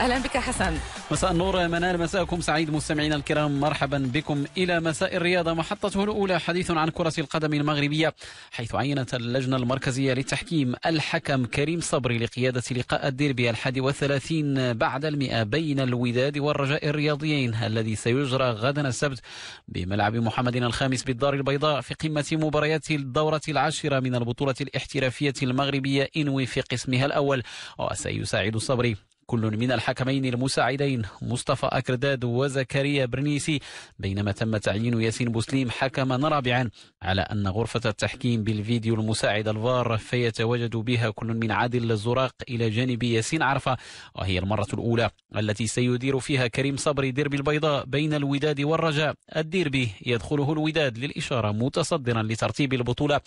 اهلا بك حسن مساء النور يا منال مساءكم سعيد مستمعينا الكرام مرحبا بكم الى مساء الرياضه محطته الاولى حديث عن كره القدم المغربيه حيث عينت اللجنه المركزيه للتحكيم الحكم كريم صبري لقياده لقاء الديربي الحادي والثلاثين بعد المئه بين الوداد والرجاء الرياضيين الذي سيجرى غدا السبت بملعب محمد الخامس بالدار البيضاء في قمه مباريات الدوره العاشره من البطوله الاحترافيه المغربيه انوي في قسمها الاول وسيساعد صبري كل من الحكمين المساعدين مصطفى أكرداد وزكريا برنيسي بينما تم تعيين ياسين بوسليم حكما رابعا على أن غرفة التحكيم بالفيديو المساعد الفار فيتواجد بها كل من عادل الزراق إلى جانب ياسين عرفة وهي المرة الأولى التي سيدير فيها كريم صبري ديربي البيضاء بين الوداد والرجاء الديربي يدخله الوداد للإشارة متصدرا لترتيب البطولة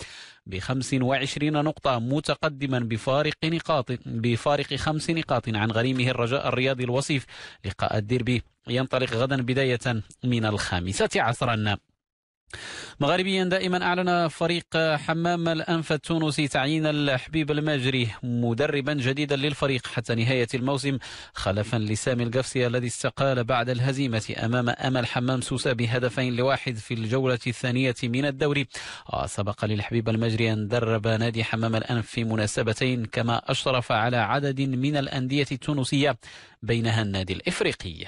ب 25 نقطة متقدما بفارق نقاط بفارق خمس نقاط عن غريم تقييمه الرجاء الرياضي الوصيف لقاء الديربي ينطلق غدا بداية من الخامسة عصرا مغاربيا دائما أعلن فريق حمام الأنف التونسي تعيين الحبيب المجري مدربا جديدا للفريق حتى نهاية الموسم خلفا لسامي القفصي الذي استقال بعد الهزيمة أمام أمل حمام سوسة بهدفين لواحد في الجولة الثانية من الدوري سبق للحبيب المجري أن درب نادي حمام الأنف في مناسبتين كما أشرف على عدد من الأندية التونسية بينها النادي الإفريقي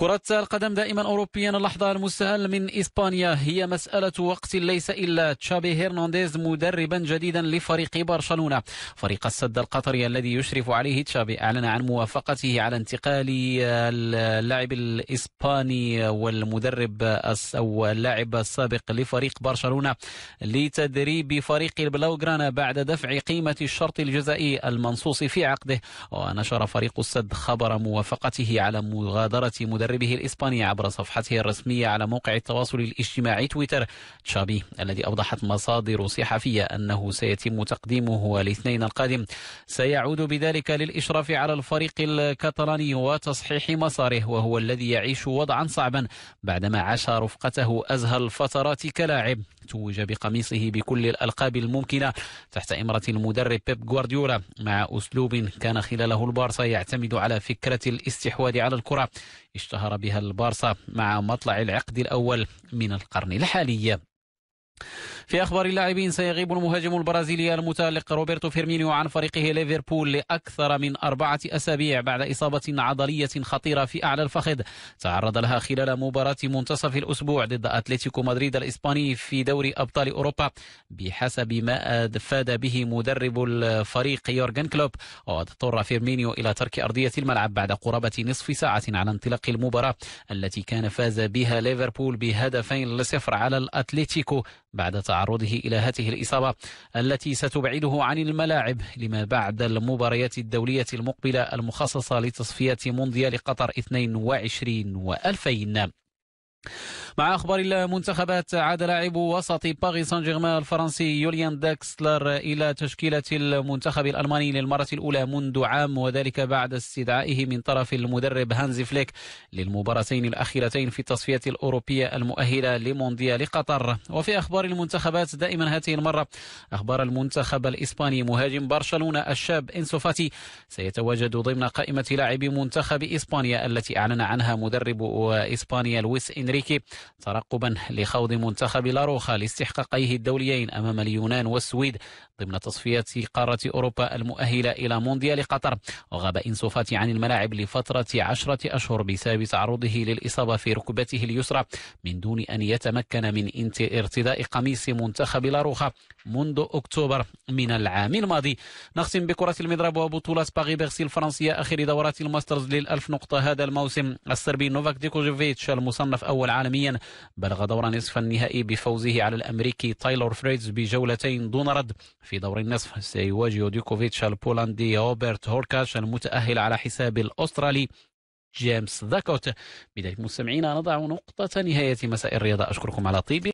كرة القدم دائما أوروبيا اللحظة المستهل من إسبانيا هي مسألة وقت ليس إلا تشابي هيرنانديز مدربا جديدا لفريق برشلونة فريق السد القطري الذي يشرف عليه تشابي أعلن عن موافقته على انتقال اللاعب الإسباني والمدرب أو اللاعب السابق لفريق برشلونة لتدريب فريق البلوغرانا بعد دفع قيمة الشرط الجزائي المنصوص في عقده ونشر فريق السد خبر موافقته على مغادرة مدرب مدربه الإسباني عبر صفحته الرسمية على موقع التواصل الاجتماعي تويتر تشابي الذي أوضحت مصادر صحفية أنه سيتم تقديمه الاثنين القادم سيعود بذلك للإشراف على الفريق الكتالاني وتصحيح مساره وهو الذي يعيش وضعا صعبا بعدما عاش رفقته أزهى الفترات كلاعب توج بقميصه بكل الألقاب الممكنة تحت إمرة المدرب بيب غوارديولا مع أسلوب كان خلاله البارسا يعتمد على فكرة الاستحواذ على الكرة اشتهر بها البارسا مع مطلع العقد الأول من القرن الحالي في أخبار اللاعبين سيغيب المهاجم البرازيلي المتألق روبرتو فيرمينيو عن فريقه ليفربول لأكثر من أربعة أسابيع بعد إصابة عضلية خطيرة في أعلى الفخذ تعرض لها خلال مباراة منتصف الأسبوع ضد أتلتيكو مدريد الإسباني في دوري أبطال أوروبا بحسب ما أفاد به مدرب الفريق يورغن كلوب واضطر فيرمينيو إلى ترك أرضية الملعب بعد قرابة نصف ساعة على انطلاق المباراة التي كان فاز بها ليفربول بهدفين لصفر على الأتلتيكو بعد تعرضه إلى هذه الإصابة التي ستبعده عن الملاعب لما بعد المباريات الدولية المقبلة المخصصة لتصفية مونديال قطر 22 و2000 مع أخبار المنتخبات عاد لاعب وسط باريس سان جيرمان الفرنسي يوليان داكسلر إلى تشكيلة المنتخب الألماني للمرة الأولى منذ عام وذلك بعد استدعائه من طرف المدرب هانزي فليك للمباراتين الأخيرتين في التصفية الأوروبية المؤهلة لمونديال قطر وفي أخبار المنتخبات دائما هذه المرة أخبار المنتخب الإسباني مهاجم برشلونة الشاب انسوفاتي سيتواجد ضمن قائمة لاعبي منتخب إسبانيا التي أعلن عنها مدرب إسبانيا لويس إنري الأمريكي ترقبا لخوض منتخب لاروخا لاستحقاقيه الدوليين أمام اليونان والسويد ضمن تصفيات قارة أوروبا المؤهلة إلى مونديال قطر وغاب إنسو فاتي عن الملاعب لفترة عشرة أشهر بسبب تعرضه للإصابة في ركبته اليسرى من دون أن يتمكن من ارتداء قميص منتخب لاروخا منذ أكتوبر من العام الماضي نختم بكرة المضرب وبطولة باغي بيرسي الفرنسية آخر دورات الماسترز للألف نقطة هذا الموسم الصربي نوفاك ديكوجوفيتش المصنف أول عالميا بلغ دور نصف النهائي بفوزه على الأمريكي تايلور فريدز بجولتين دون رد في دور النصف سيواجه ديكوفيتش البولندي روبرت هوركاش المتأهل على حساب الأسترالي جيمس ذاكوت بداية مستمعينا نضع نقطة نهاية مساء الرياضة أشكركم على طيب